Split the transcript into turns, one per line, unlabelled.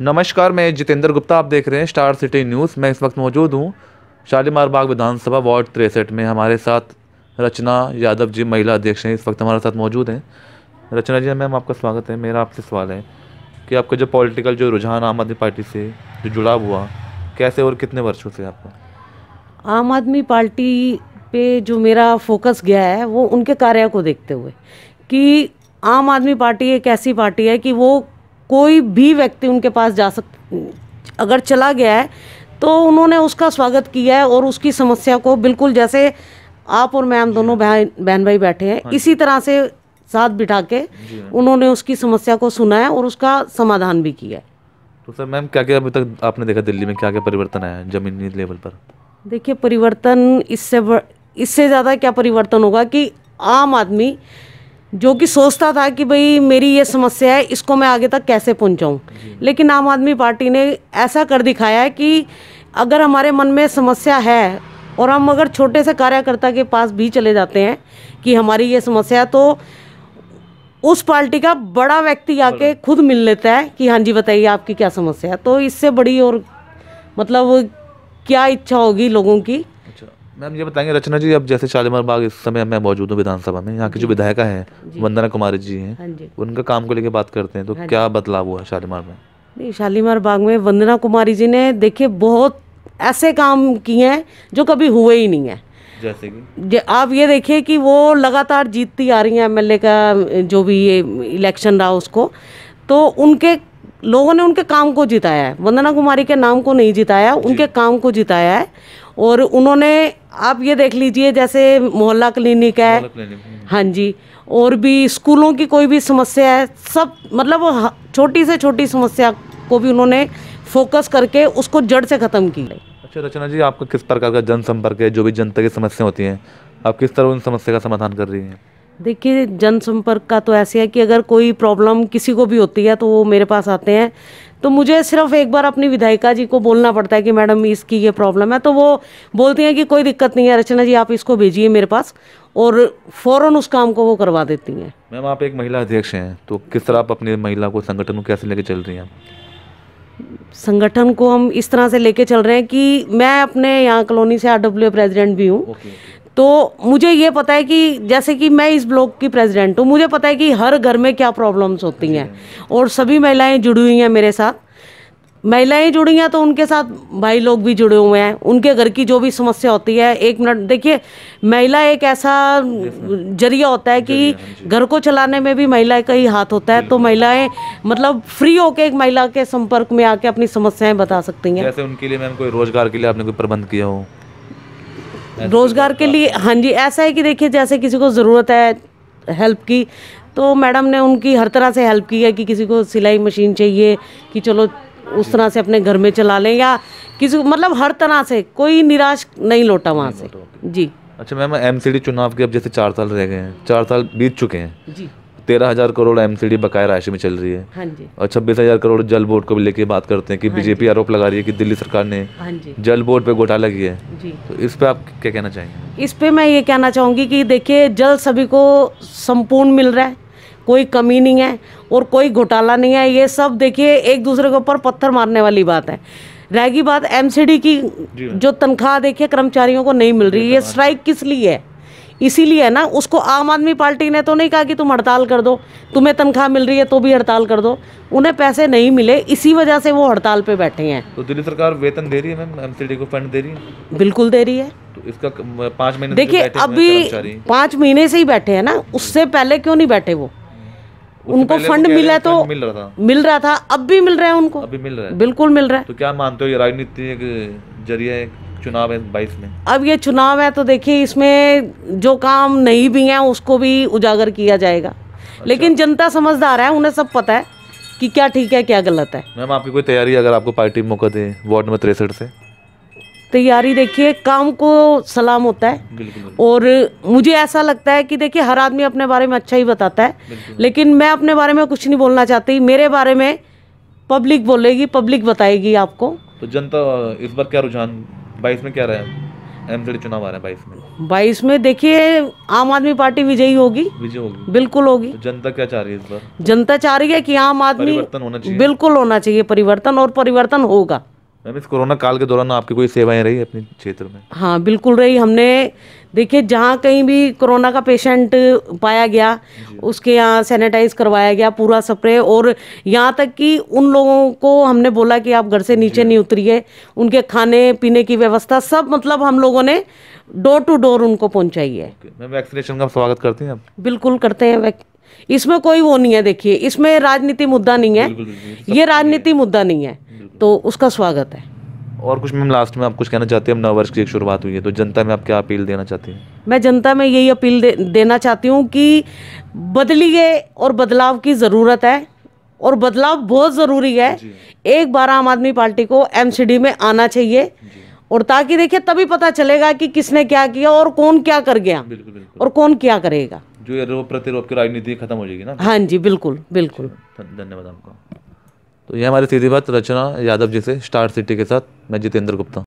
नमस्कार मैं जितेंद्र गुप्ता आप देख रहे हैं स्टार सिटी न्यूज़ मैं इस वक्त मौजूद हूँ शालीमार बाग विधानसभा वार्ड तिरसठ में हमारे साथ रचना यादव जी महिला अध्यक्ष हैं इस वक्त हमारे साथ मौजूद हैं रचना जी मैम आपका स्वागत है मेरा आपसे सवाल है कि आपका जो पॉलिटिकल जो रुझान आम आदमी पार्टी से जो जुड़ाव हुआ कैसे और कितने वर्षों से आपका
आम आदमी पार्टी पे जो मेरा फोकस गया है वो उनके कार्य को देखते हुए कि आम आदमी पार्टी एक ऐसी पार्टी है कि वो कोई भी व्यक्ति उनके पास जा सक अगर चला गया है तो उन्होंने उसका स्वागत किया है और उसकी समस्या को बिल्कुल जैसे आप और मैम दोनों बहन बहन भाई बैठे हैं हाँ इसी तरह से साथ बिठा के उन्होंने उसकी समस्या को सुना है और उसका समाधान भी किया है
तो सर मैम क्या क्या अभी तक आपने देखा दिल्ली में क्या क्या परिवर्तन आया है जमीनी लेवल पर
देखिए परिवर्तन इससे इससे ज़्यादा क्या परिवर्तन होगा कि आम आदमी जो कि सोचता था कि भाई मेरी ये समस्या है इसको मैं आगे तक कैसे पहुंचाऊं लेकिन आम आदमी पार्टी ने ऐसा कर दिखाया है कि अगर हमारे मन में समस्या है और हम अगर छोटे से कार्यकर्ता के पास भी चले जाते हैं कि हमारी ये समस्या है तो उस पार्टी का बड़ा व्यक्ति आके खुद मिल लेता है कि हाँ जी बताइए आपकी क्या समस्या है तो इससे बड़ी और मतलब क्या इच्छा होगी लोगों की
मैम ये बताएंगे रचना जी अब जैसे शालीमार बाग इस समय मैं मौजूद हूँ विधानसभा में यहाँ की जो विधायक हैं वंदना कुमारी जी हैं हाँ उनका काम को लेकर बात करते हैं तो हाँ क्या बदलाव हुआ शालीमार में
नहीं शालीमार बाग में वंदना कुमारी जी ने देखिए बहुत ऐसे काम किए हैं जो कभी हुए ही नहीं है
जैसे कि
आप ये देखिए कि वो लगातार जीतती आ रही हैं एम का जो भी ये इलेक्शन रहा उसको तो उनके लोगों ने उनके काम को जिताया है वंदना कुमारी के नाम को नहीं जिताया उनके काम को जिताया है और उन्होंने आप ये देख लीजिए जैसे मोहल्ला क्लिनिक है हम्म। हाँ जी और भी स्कूलों की कोई भी समस्या है सब मतलब छोटी से छोटी समस्या को भी उन्होंने फोकस करके उसको जड़ से ख़त्म की
अच्छा रचना जी आपका किस प्रकार का जनसंपर्क है जो भी जनता की समस्या होती हैं आप किस तरह उन समस्या का समाधान कर रही हैं
देखिए जनसंपर्क का तो ऐसे है कि अगर कोई प्रॉब्लम किसी को भी होती है तो वो मेरे पास आते हैं तो मुझे सिर्फ एक बार अपनी विधायिका जी को बोलना पड़ता है कि मैडम इसकी ये प्रॉब्लम है तो वो बोलती हैं कि कोई दिक्कत नहीं है रचना जी आप इसको भेजिए मेरे पास और फौरन उस काम को वो करवा देती हैं
मैम आप एक महिला अध्यक्ष हैं तो किस तरह आप अपनी महिला को संगठन को कैसे लेके चल रही हैं
संगठन को हम इस तरह से लेके चल रहे हैं कि मैं अपने यहाँ कॉलोनी से आर डब्ल्यू प्रेजिडेंट भी हूँ तो मुझे ये पता है कि जैसे कि मैं इस ब्लॉक की प्रेसिडेंट हूँ मुझे पता है कि हर घर में क्या प्रॉब्लम्स होती हैं और सभी महिलाएं जुड़ी हुई हैं मेरे साथ महिलाएं जुड़ी हैं तो उनके साथ भाई लोग भी जुड़े हुए हैं उनके घर की जो भी समस्या होती है एक मिनट देखिए महिला एक ऐसा जरिया होता है कि हाँ घर को चलाने में भी महिला का ही हाथ होता है तो महिलाएं मतलब फ्री होके एक महिला के संपर्क में आके अपनी समस्याएं बता सकती हैं जैसे
उनके लिए मैम कोई रोजगार के लिए आपने कोई प्रबंध किया हो
रोज़गार के लिए हाँ जी ऐसा है कि देखिए जैसे किसी को ज़रूरत है हेल्प की तो मैडम ने उनकी हर तरह से हेल्प की है कि किसी को सिलाई मशीन चाहिए कि चलो उस तरह से अपने घर में चला लें या किसी को मतलब हर तरह से कोई निराश नहीं लौटा वहाँ से जी
अच्छा मैम एम चुनाव के अब जैसे चार साल रह गए हैं चार साल बीत चुके हैं जी तेरह हजार करोड़ एमसीडी बकाया राशि में चल रही है हाँ जी। और छब्बीस हजार करोड़ जल बोर्ड को भी लेके बात करते हैं कि हाँ बीजेपी आरोप लगा रही है कि दिल्ली सरकार ने हाँ जी। जल बोर्ड पे घोटाला किया है जी। तो इस पे आप क्या कहना चाहेंगे
इस पे मैं ये कहना चाहूंगी कि देखिए जल सभी को संपूर्ण मिल रहा है कोई कमी नहीं है और कोई घोटाला नहीं है ये सब देखिए एक दूसरे के ऊपर पत्थर मारने वाली बात है रहेगी बात एमसीडी की जो तनख्वाह देखिए कर्मचारियों को नहीं मिल रही ये स्ट्राइक किस लिए है इसीलिए ना उसको आम आदमी पार्टी ने तो नहीं कहा कि तुम हड़ताल कर दो तुम्हें तनख्वाह मिल रही है तो भी हड़ताल कर दो उन्हें पैसे नहीं मिले इसी वजह से वो हड़ताल पे बैठे हैं
तो दिल्ली सरकार वेतन दे रही है मैम एमसीडी को फंड दे रही है
बिल्कुल दे रही है
तो इसका पाँच महीने देखिए अभी
पाँच महीने से ही बैठे हैं ना उससे पहले क्यों नहीं बैठे वो उनको फंड मिला
तो मिल रहा था
मिल रहा था अब भी मिल रहा है उनको अभी मिल रहा है बिल्कुल मिल रहा है तो
क्या मानते हो ये राजनीति एक जरिया है चुनाव है बाईस में
अब ये चुनाव है तो देखिए इसमें जो काम नहीं भी है उसको भी उजागर किया जाएगा अच्छा। लेकिन जनता समझदार है उन्हें सब पता है कि क्या ठीक है क्या गलत है
मैम आपकी कोई तैयारी अगर आपको पार्टी मौका दे वार्ड नंबर तिरसठ से
तैयारी देखिए काम को सलाम होता है बिल्कुल और मुझे ऐसा लगता है कि देखिए हर आदमी अपने बारे में अच्छा ही बताता है लेकिन मैं अपने बारे में कुछ नहीं बोलना चाहती मेरे बारे में पब्लिक बोलेगी पब्लिक बताएगी आपको
तो जनता इस बार क्या रुझान बाईस में क्या रहा एमसीडी चुनाव आ रहे हैं बाईस
में बाईस में देखिए आम आदमी पार्टी विजयी होगी विजय होगी बिल्कुल होगी
तो जनता क्या चाह रही है इस बार
जनता चाह रही है कि आम आदमी परिवर्तन होना चाहिए बिल्कुल होना चाहिए परिवर्तन और परिवर्तन होगा
मैम इस कोरोना काल के दौरान आपकी कोई सेवाएं रही अपने क्षेत्र में
हाँ बिल्कुल रही हमने देखिए जहाँ कहीं भी कोरोना का पेशेंट पाया गया उसके यहाँ सैनिटाइज करवाया गया पूरा स्प्रे और यहाँ तक कि उन लोगों को हमने बोला कि आप घर से नीचे नहीं उतरिए उनके खाने पीने की व्यवस्था सब मतलब हम लोगों ने डोर टू डोर उनको पहुँचाई है
मैम वैक्सीनेशन का स्वागत करते हैं आप
बिल्कुल करते हैं इसमें कोई वो नहीं है देखिए इसमें राजनीति मुद्दा नहीं
है
ये राजनीति मुद्दा नहीं है तो उसका स्वागत है
और कुछ मैम लास्ट में आप कुछ कहना चाहते हैं नव वर्ष की एक शुरुआत हुई है तो जनता में आप क्या अपील देना चाहते हैं
मैं जनता में यही अपील दे, देना चाहती हूँ कि बदलिए और बदलाव की ज़रूरत है और बदलाव बहुत ज़रूरी है एक बार आम आदमी पार्टी को एम में आना चाहिए और ताकि देखिए तभी पता चलेगा कि किसने क्या किया और कौन क्या कर गया बिल्कुल, बिल्कुल। और कौन क्या करेगा
जो ये प्रतिरोध की राजनीति खत्म हो जाएगी ना हाँ
जी बिल्कुल बिल्कुल अच्छा,
धन्यवाद आपका तो यह हमारी सीधी बात रचना यादव जी से स्टार सिटी के साथ मैं जितेंद्र गुप्ता